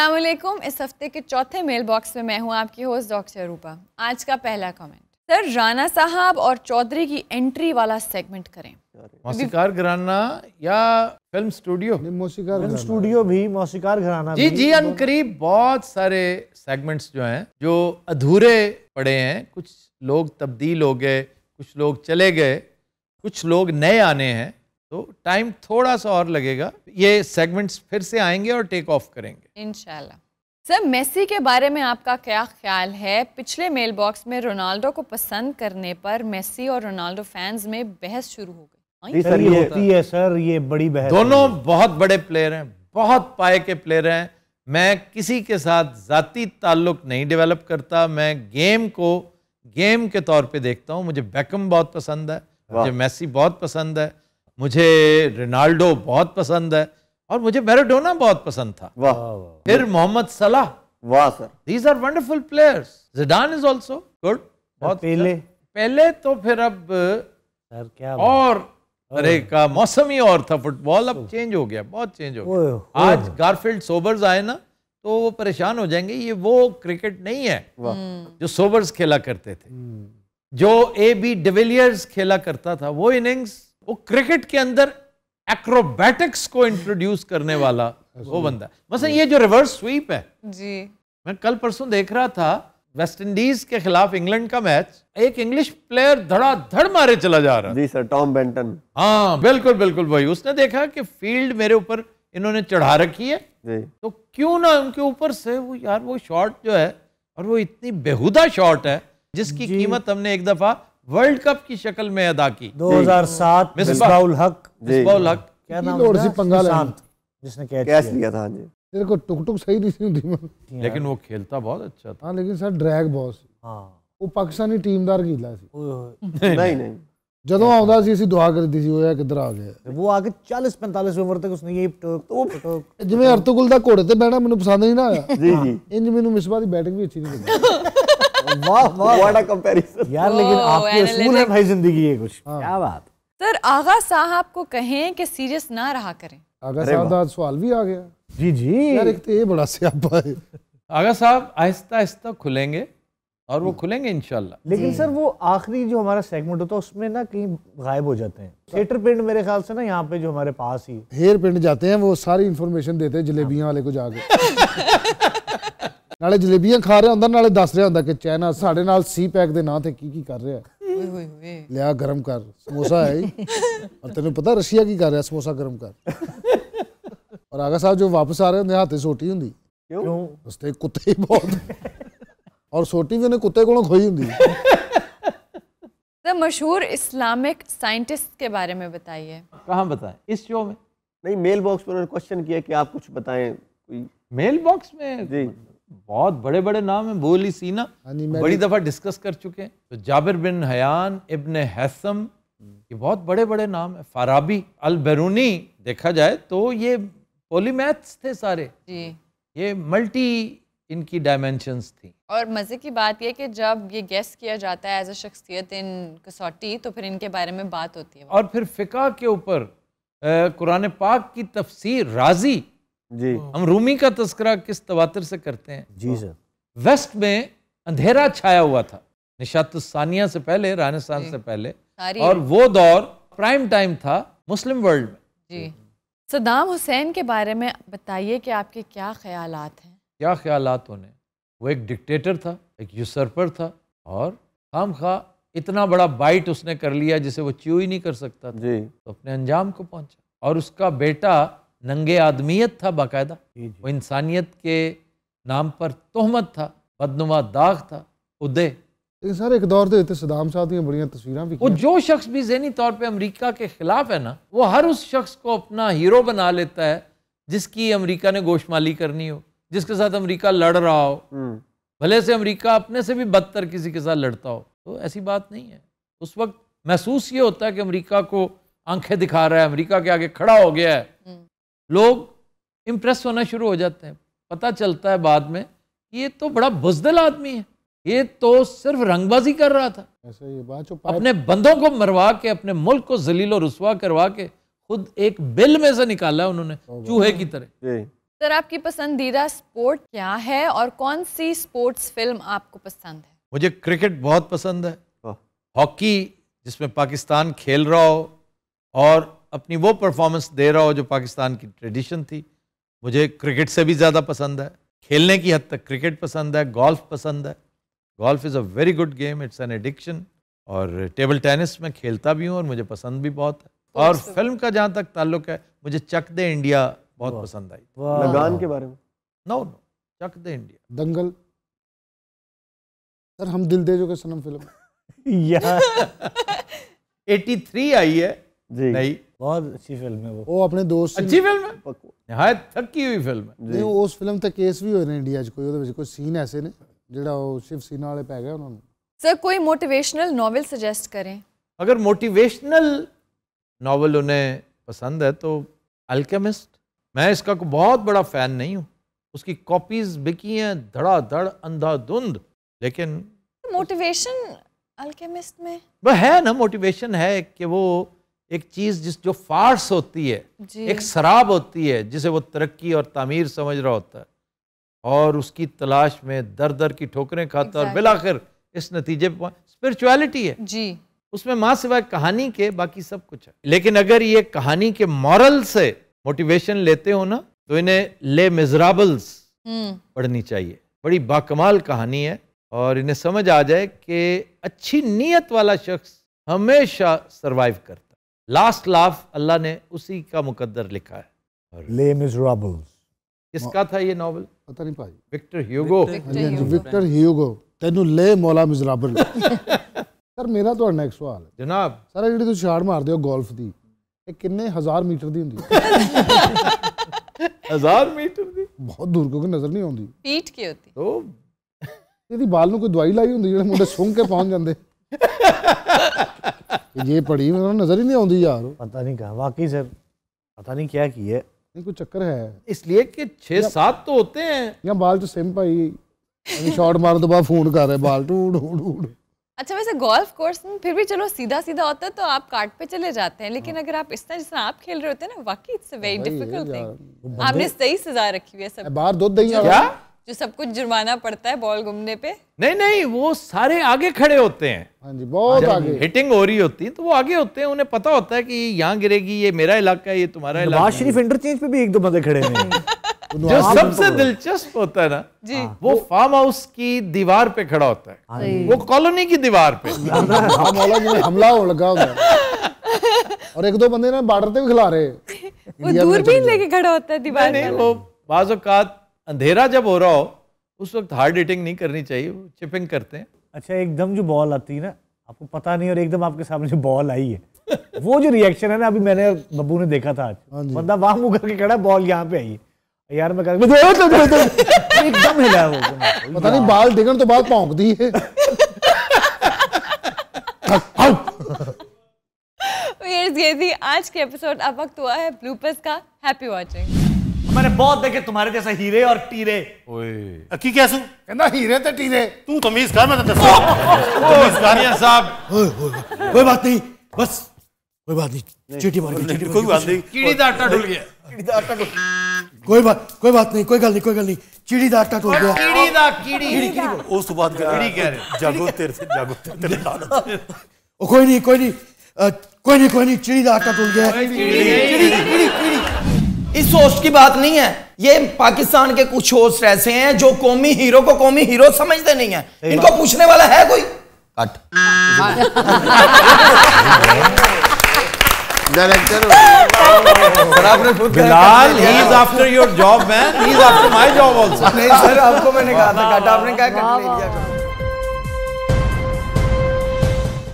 असलम इस हफ्ते के चौथे मेल बॉक्स में मैं हूँ आपकी होस्ट डॉक्टर रूपा आज का पहला कमेंट सर राना साहब और चौधरी की एंट्री वाला सेगमेंट करें मौसीकार घराना या फिल्म स्टूडियो मौसीकार फिल्म स्टूडियो भी मौसीकार घराना जी जी अन करीब बहुत सारे सेगमेंट्स जो हैं जो अधूरे पड़े हैं कुछ लोग तब्दील हो गए कुछ लोग चले गए कुछ लोग नए आने हैं तो टाइम थोड़ा सा और लगेगा ये सेगमेंट्स फिर से आएंगे और टेक ऑफ करेंगे इनशाला सर मेसी के बारे में आपका क्या ख्याल है पिछले मेल बॉक्स में रोनाल्डो को पसंद करने पर मेसी और रोनाल्डो फैंस में बहस शुरू हो गई हाँ, सर ये होती है सर ये बड़ी बहस दोनों बहुत बड़े प्लेयर हैं बहुत पाए के प्लेयर हैं मैं किसी के साथ ज़ाती ताल्लुक नहीं डेवलप करता मैं गेम को गेम के तौर पर देखता हूँ मुझे बैकम बहुत पसंद है मुझे मैसी बहुत पसंद है मुझे रिनाल्डो बहुत पसंद है और मुझे मैराडोना बहुत पसंद था वाह फिर मोहम्मद सलाह वाह sir these are wonderful players Zidane is also good बहुत पहले अच्छा। पहले तो फिर अब सर क्या और अरे का मौसम ही और था फुटबॉल अब चेंज हो गया बहुत चेंज हो गया आज गारफील्ड सोबर्स आए ना तो वो परेशान हो जाएंगे ये वो क्रिकेट नहीं है जो सोबर्स खेला करते थे हम्म। जो ए बी डिविलियर्स खेला करता था वो इनिंग्स वो क्रिकेट के अंदर एक्रोबैटिक्स को इंट्रोड्यूस करने वाला वो बंदा मसलन ये जो रिवर्स स्वीप है जी मैं कल परसों देख रहा था वेस्ट इंडीज के खिलाफ इंग्लैंड का मैच एक इंग्लिश प्लेयर धड़ाधड़ मारे चला जा रहा जी सर टॉम बेंटन हाँ बिल्कुल बिल्कुल वही उसने देखा कि फील्ड मेरे ऊपर इन्होंने चढ़ा रखी है जी। तो क्यों ना उनके ऊपर से वो यार वो शॉट जो है और वो इतनी बेहुदा शॉट है जिसकी कीमत हमने एक दफा वर्ल्ड कप की शक्ल में अदा की 2007 मिसबाउल हक मिसबाउल हक क्या जिसने कैच लिया था हाँ तेरे को टुक टुक सही नहीं थी मन लेकिन हाँ। वो खेलता बहुत अच्छा था हाँ, लेकिन सर ड्रैग बॉस हां वो पाकिस्तानी टीमदार गीला सी ओए ओए नहीं नहीं ਜਦੋਂ ਆਉਂਦਾ ਸੀ ਅਸੀਂ ਦੁਆ ਕਰਦੇ ਸੀ ਹੋਇਆ ਕਿੱਧਰ ਆ ਗਿਆ ਉਹ ਆ ਕੇ 40 45 ਓਵਰ ਤੱਕ ਉਸਨੇ ਇਹ ਟੋਕ ਉਹ ਟੋਕ ਜਿਵੇਂ ਅਰਤੁਗਲ ਦਾ ਘੋੜੇ ਤੇ ਬੈਣਾ ਮੈਨੂੰ ਪਸੰਦ ਨਹੀਂ ਨਾ ਆਇਆ ਜੀ ਜੀ ਇੰਜ ਮੈਨੂੰ ਮਿਸਬਾ ਦੀ ਬੈਟਿੰਗ ਵੀ ਅੱਛੀ वाह वाह व्हाट अ कंपैरिजन यार लेकिन आपके है भाई जिंदगी ये कुछ हाँ। क्या बात सर आगा साहब को कहें कि सीरियस ना रहा करें आगा साहब का तो सवाल भी आ गया जी जी यार एक तो ये बड़ा है आगा साहब आहिस्ता आहिस्ता खुलेंगे और वो खुलेंगे इनशाला लेकिन सर वो आखिरी जो हमारा सेगमेंट होता है उसमें ना कहीं गायब हो जाते हैं थिएटर पिंड मेरे ख्याल से ना यहाँ पे जो हमारे पास ही हेयर पिंड जाते हैं वो सारी इन्फॉर्मेशन देते हैं जलेबियाँ वाले को जाके ਨਾਲੇ ਜਲੇਬੀਆਂ ਖਾ ਰਿਹਾ ਹੁੰਦਾ ਨਾਲੇ ਦੱਸ ਰਿਹਾ ਹੁੰਦਾ ਕਿ ਚਾਈਨਾ ਸਾਡੇ ਨਾਲ ਸੀ ਪੈਕ ਦੇ ਨਾਂ ਤੇ ਕੀ ਕੀ ਕਰ ਰਿਹਾ ਓਏ ਹੋਏ ਹੋਏ ਲਿਆ ਗਰਮ ਕਰ ਸਮੋਸਾ ਹੈ ਜੀ ਔਰ ਤੈਨੂੰ ਪਤਾ ਰਸ਼ੀਆ ਕੀ ਕਰ ਰਿਹਾ ਸਮੋਸਾ ਗਰਮ ਕਰ ਔਰ ਆਗਾ ਸਾਹਿਬ ਜੋ ਵਾਪਸ ਆ ਰਹੇ ਹੁੰਦੇ ਹੱਥੇ ਸੋਟੀ ਹੁੰਦੀ ਕਿਉਂ ਉਸਤੇ ਕੁੱਤੇ ਬਹੁਤ ਔਰ ਸੋਟੀ ਵੀ ਉਹਨੇ ਕੁੱਤੇ ਕੋਲੋਂ ਖੋਈ ਹੁੰਦੀ ਤੇ ਮਸ਼ਹੂਰ ਇਸਲਾਮਿਕ ਸਾਇੰਟਿਸਟ के ਬਾਰੇ में ਬਤਾਈਏ ਕਹਾਂ ਬਤਾਏ ਇਸ ਸ਼ੋ ਮੇ ਨਹੀਂ ਮੇਲ ਬਾਕਸ ਪਰ ਕੁਐਸਚਨ ਕੀਆ ਕਿ ਆਪ आप ਬਤਾਏ बताएं मेल बॉक्स में जी बहुत बड़े बड़े नाम हैं बोली सीना हाँ बड़ी दफ़ा डिस्कस कर चुके हैं तो Jabir bin Hayyan Ibn Haytham ये बहुत बड़े बड़े नाम है फाराबी अल बैरूनी देखा जाए तो ये पोलीमैथ्स थे सारे जी। ये मल्टी इनकी डायमेंशंस थी और मज़े की बात यह कि जब ये गेस किया जाता है एज अ शख्सियत इन कसौटी तो फिर इनके बारे में बात होती है और फिर फ़िका के ऊपर कुरान पाक की तफसीर राजी जी हम रूमी का तस्करा किस तवातर से करते हैं जी सर वेस्ट में अंधेरा छाया हुआ था निशातुसानिया से पहले रानसान से पहले और वो दौर प्राइम टाइम था मुस्लिम वर्ल्ड में जी सदाम हुसैन के बारे में बताइए कि आपके क्या ख्याल हैं क्या ख्याल होने वो एक डिक्टेटर था एक यूसरपर था और खाम खा इतना बड़ा बाइट उसने कर लिया जिसे वो च्यू ही नहीं कर सकता था जी तो अपने अंजाम को पहुंचा और उसका बेटा नंगे आदमियत था बाकायदा वो इंसानियत के नाम पर तोहमत था बदनुमा दाग था उदय लेकिन सर एक दौर सदाम साहब दी तस्वीर भी वो जो शख्स भी जहनी तौर पर अमरीका के खिलाफ है ना वो हर उस शख्स को अपना हीरो बना लेता है जिसकी अमरीका ने गोशमाली करनी हो जिसके साथ अमरीका लड़ रहा हो हम्म। भले से अमरीका अपने से भी बदतर किसी के साथ लड़ता हो तो ऐसी बात नहीं है उस वक्त महसूस ये होता है कि अमरीका को आंखें दिखा रहा है अमरीका के आगे खड़ा हो गया है लोग इम्प्रेस होना शुरू हो जाते हैं पता चलता है बाद में ये तो बड़ा बुजदल आदमी है ये तो सिर्फ रंगबाजी कर रहा था ऐसा ये बात जो अपने बंदों को मरवा के अपने मुल्क को जलील और रसुआ करवा के खुद एक बिल में से निकाला उन्होंने चूहे की तरह सर आपकी पसंदीदा स्पोर्ट क्या है और कौन सी स्पोर्ट्स फिल्म आपको पसंद है मुझे क्रिकेट बहुत पसंद है हॉकी जिसमें पाकिस्तान खेल रहा हो और अपनी वो परफॉर्मेंस दे रहा हो जो पाकिस्तान की ट्रेडिशन थी मुझे क्रिकेट से भी ज़्यादा पसंद है खेलने की हद तक क्रिकेट पसंद है गोल्फ पसंद है golf is a very good game it's an addiction और टेबल टेनिस में खेलता भी हूँ और मुझे पसंद भी बहुत है और फिल्म का जहाँ तक ताल्लुक है मुझे चक दे इंडिया बहुत पसंद आई लगान के बारे में no no Chak De India Dangal sir Hum Dil दे जो के सनम फिल्म यार 83 आई है जी नहीं बहुत अच्छी फिल्म है वो वो अपने दोस्त अच्छी फिल्म है उन्हें पसंद है तो अल्केमिस्ट मैं इसका बहुत बड़ा फ़ैन नहीं हूँ उसकी कॉपीज बिकी हैं धड़ाधड़ अंधाधुंध लेकिन मोटिवेशन अल्केमिस्ट में वह है ना मोटिवेशन है कि वो एक चीज जिस जो फार्स होती है एक शराब होती है जिसे वो तरक्की और तामीर समझ रहा होता है और उसकी तलाश में दर दर की ठोकरें खाता exactly. और बिलाखिर इस नतीजे पर स्पिरिचुअलिटी है जी उसमें माँ सिवाय कहानी के बाकी सब कुछ है लेकिन अगर ये कहानी के मॉरल से मोटिवेशन लेते हो ना तो इन्हें ले मिजराबल्स हम्म। पढ़नी चाहिए बड़ी बाकमाल कहानी है और इन्हें समझ आ जाए कि अच्छी नीयत वाला शख्स हमेशा सरवाइव करता लास्ट लाफ अल्लाह ने उसी का मुकद्दर लिखा है ले किसका था ये नॉवल पता नहीं भाई विक्टर ह्यूगो विक्टर ह्यूगो तेनु ले मौला मिजराबल सर मेरा तो नेक्स्ट सवाल जनाब सर जेडी तू शॉट मार दियो गोल्फ दी ये हजार मीटर दी हुंदी हजार मीटर दी बहुत दूर क्योंकि नजर नहीं आती पीठ के होती तो तेरी बाल नु कोई दवाई लाई हुंदी जेड़े मुंडे सूंघ के पहुंच जांदे ये पढ़ी मेरा नज़र ही नहीं आती यार पता नहीं कहा वाकई सर पता नहीं क्या की है नहीं कुछ चक्कर है इसलिए कि छह सात तो होते हैं या बाल तो सेम भाई शॉट मारने तो बाद फोन कर रहे बाल टूट तो उड़ अच्छा वैसे गोल्फ कोर्स में फिर भी चलो सीधा सीधा होता है तो आप कार्ड पे चले जाते हैं लेकिन हाँ। अगर आप इस तरह जिस आप खेल रहे होते हैं ना वाकई इट्स वेरी डिफिकल्ट थिंग आपने सही सजा रखी हुई है सब बाहर दूध दही क्या जो सब कुछ जुर्माना पड़ता है बॉल घूमने पे नहीं नहीं वो सारे आगे खड़े होते हैं हाँ जी बहुत आगे हिटिंग हो रही होती है तो वो आगे होते हैं उन्हें पता होता है कि यहाँ गिरेगी ये मेरा इलाका है ये तुम्हारा इलाका शरीफ इंटरचेंज पे भी एक दो बंदे खड़े हैं जो सबसे दिलचस्प होता है ना जी हाँ, वो फार्म हाउस की दीवार पे खड़ा होता है हाँ वो कॉलोनी की दीवार पे हमला हो लगा और एक दो बंदे ना बॉर्डर पे भी खिला रहे वो दूर भी लेके खड़ा होता है दीवार पे वो बाज़ अंधेरा जब हो रहा हो उस वक्त हार्ड हिटिंग नहीं करनी चाहिए वो चिपिंग करते हैं अच्छा एकदम जो बॉल आती है ना आपको पता नहीं और एकदम आपके सामने जो बॉल आई है वो जो रिएक्शन है ना अभी मैंने बब्बू ने देखा था आज हाँ बंदा वहां मुंह करके खड़ा बॉल यहाँ पे आई है यार मैं कर एकदम हिला वो पता नहीं बाल डिगन तो बाल भौंक दी है ये थी आज के एपिसोड अब वक्त हुआ है ब्लूपर्स का हैप्पी वाचिंग मैंने बहुत देखे तुम्हारे जैसे हीरे और टीरे ओए की कैसू कहना हीरे ते टीरे तू तमीज कर मैं दस तो साहब कोई बात नहीं बस कोई बात नहीं चीटी मार कोई बात नहीं कीड़ी दा आटा ढुल गया कीड़ी दा आटा ढुल कोई बात कोई बात नहीं कोई गल नहीं कोई गल नहीं चिड़ी दा आटा टूट गया कीड़ी दा कीड़ी कीड़ी कीड़ी उस बात का कीड़ी कह रहे जागो तेरे से जागो तेरे ओ कोई नहीं कोई नहीं कोई नहीं कोई नहीं चिड़ी दा आटा टूट गया चिड़ी चिड़ी कीड़ी इस होस्ट की बात नहीं है ये पाकिस्तान के कुछ होस्ट ऐसे हैं जो कौमी हीरो को कौमी हीरो समझते नहीं है इनको पूछने वाला है कोई cut director your job man after my job also नहीं सर आपको मैंने कहा था कट आपने क्या कट ले लिया